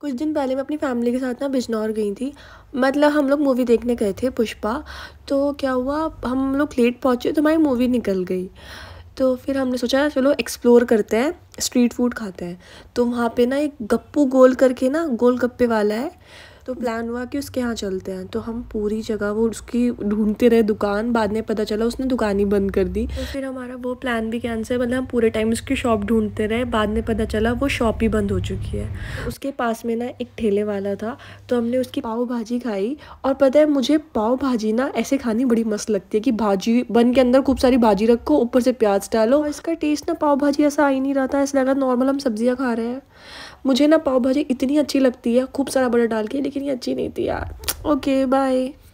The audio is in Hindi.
कुछ दिन पहले मैं अपनी फैमिली के साथ ना बिजनौर गई थी मतलब हम लोग मूवी देखने गए थे पुष्पा तो क्या हुआ हम लोग लेट पहुँचे तो हमारी मूवी निकल गई तो फिर हमने सोचा चलो एक्सप्लोर करते हैं स्ट्रीट फूड खाते हैं तो वहाँ पे ना एक गप्पू गोल करके ना गोल गप्पे वाला है तो प्लान हुआ कि उसके यहाँ चलते हैं तो हम पूरी जगह वो उसकी ढूंढते रहे दुकान बाद में पता चला उसने दुकान ही बंद कर दी तो फिर हमारा वो प्लान भी कैंसिल मतलब हम पूरे टाइम उसकी शॉप ढूंढते रहे बाद में पता चला वो शॉप ही बंद हो चुकी है उसके पास में ना एक ठेले वाला था तो हमने उसकी पाव भाजी खाई और पता है मुझे पाव भाजी ना ऐसे खानी बड़ी मस्त लगती है कि भाजी बन के अंदर खूब सारी भाजी रखो ऊपर से प्याज डालो और इसका टेस्ट ना पाव भाजी ऐसा आ ही नहीं रहा था ऐसा लगा नॉर्मल हम सब्जियाँ खा रहे हैं मुझे ना पाव भाजी इतनी अच्छी लगती है खूब सारा बड़ा डाल के लेकिन लेकिन ये अच्छी नहीं थी यार ओके बाय